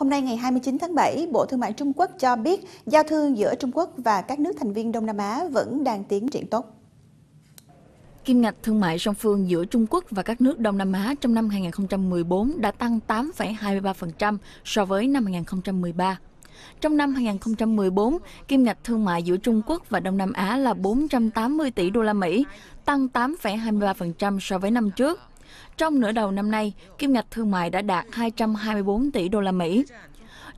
Hôm nay ngày 29 tháng 7, Bộ Thương mại Trung Quốc cho biết giao thương giữa Trung Quốc và các nước thành viên Đông Nam Á vẫn đang tiến triển tốt. Kim ngạch thương mại song phương giữa Trung Quốc và các nước Đông Nam Á trong năm 2014 đã tăng 8,23% so với năm 2013. Trong năm 2014, kim ngạch thương mại giữa Trung Quốc và Đông Nam Á là 480 tỷ đô la Mỹ, tăng 8,23% so với năm trước. Trong nửa đầu năm nay, kim ngạch thương mại đã đạt 224 tỷ đô la Mỹ.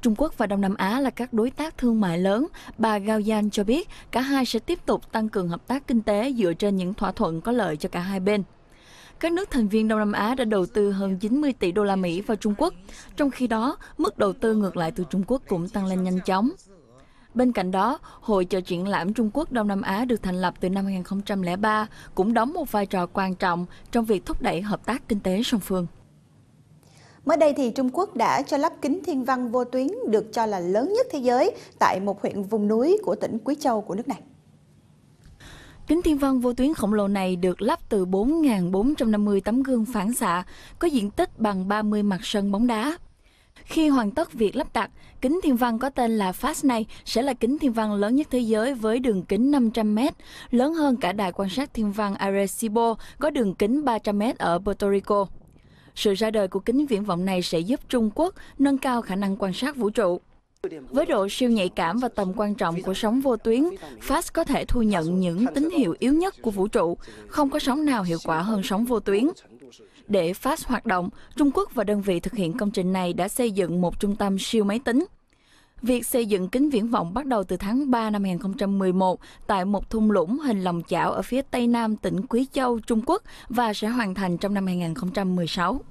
Trung Quốc và Đông Nam Á là các đối tác thương mại lớn, bà Gao Yan cho biết cả hai sẽ tiếp tục tăng cường hợp tác kinh tế dựa trên những thỏa thuận có lợi cho cả hai bên. Các nước thành viên Đông Nam Á đã đầu tư hơn 90 tỷ đô la Mỹ vào Trung Quốc, trong khi đó mức đầu tư ngược lại từ Trung Quốc cũng tăng lên nhanh chóng. Bên cạnh đó, Hội trò triển lãm Trung Quốc Đông Nam Á được thành lập từ năm 2003 cũng đóng một vai trò quan trọng trong việc thúc đẩy hợp tác kinh tế song phương. Mới đây thì Trung Quốc đã cho lắp kính thiên văn vô tuyến được cho là lớn nhất thế giới tại một huyện vùng núi của tỉnh Quý Châu của nước này. Kính thiên văn vô tuyến khổng lồ này được lắp từ 4.450 tấm gương phản xạ, có diện tích bằng 30 mặt sân bóng đá khi hoàn tất việc lắp đặt, kính thiên văn có tên là FAST này sẽ là kính thiên văn lớn nhất thế giới với đường kính 500m, lớn hơn cả đài quan sát thiên văn Arecibo có đường kính 300m ở Puerto Rico. Sự ra đời của kính viễn vọng này sẽ giúp Trung Quốc nâng cao khả năng quan sát vũ trụ. Với độ siêu nhạy cảm và tầm quan trọng của sóng vô tuyến, FAST có thể thu nhận những tín hiệu yếu nhất của vũ trụ, không có sóng nào hiệu quả hơn sóng vô tuyến. Để phát hoạt động, Trung Quốc và đơn vị thực hiện công trình này đã xây dựng một trung tâm siêu máy tính. Việc xây dựng kính viễn vọng bắt đầu từ tháng 3 năm 2011 tại một thung lũng hình lòng chảo ở phía tây nam tỉnh Quý Châu, Trung Quốc và sẽ hoàn thành trong năm 2016.